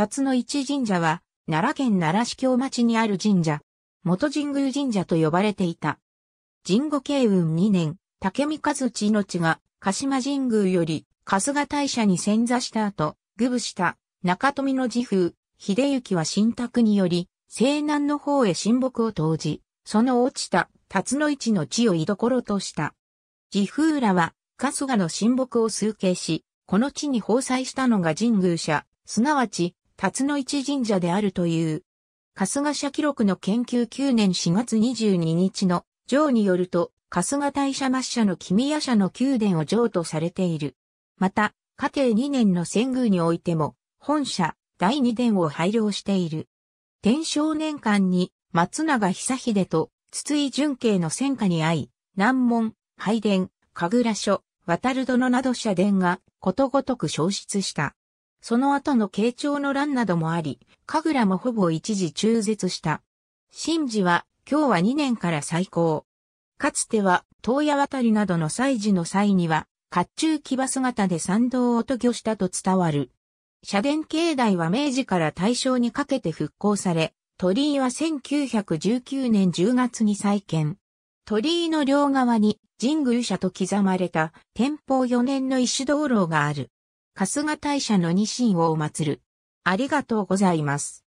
辰野市神社は、奈良県奈良市京町にある神社、元神宮神社と呼ばれていた。神後慶雲2年、竹見和地の地が、鹿島神宮より、春日大社に遷座した後、具部した中富の自風、秀行は新宅により、西南の方へ神木を投じ、その落ちた辰野市の地を居所とした。自風らは、春日の神木を崇敬し、この地に放祭したのが神宮社、すなわち、辰野市神社であるという。春日社記録の研究9年4月22日の上によると、春日大社末社の君屋社の宮殿を譲とされている。また、家庭2年の仙宮においても、本社、第2殿を拝領している。天正年間に、松永久秀と筒井純慶の戦火に遭い、南門、拝殿、神楽所、渡る殿など社殿がことごとく消失した。その後の慶長の乱などもあり、神楽もほぼ一時中絶した。神事は、今日は2年から最高。かつては、東野渡りなどの祭事の際には、甲冑騎馬姿で参道を渡御したと伝わる。社殿境内は明治から大正にかけて復興され、鳥居は1919年10月に再建。鳥居の両側に神宮舎と刻まれた天保4年の石灯籠がある。春日大社のニシンをお祀る。ありがとうございます。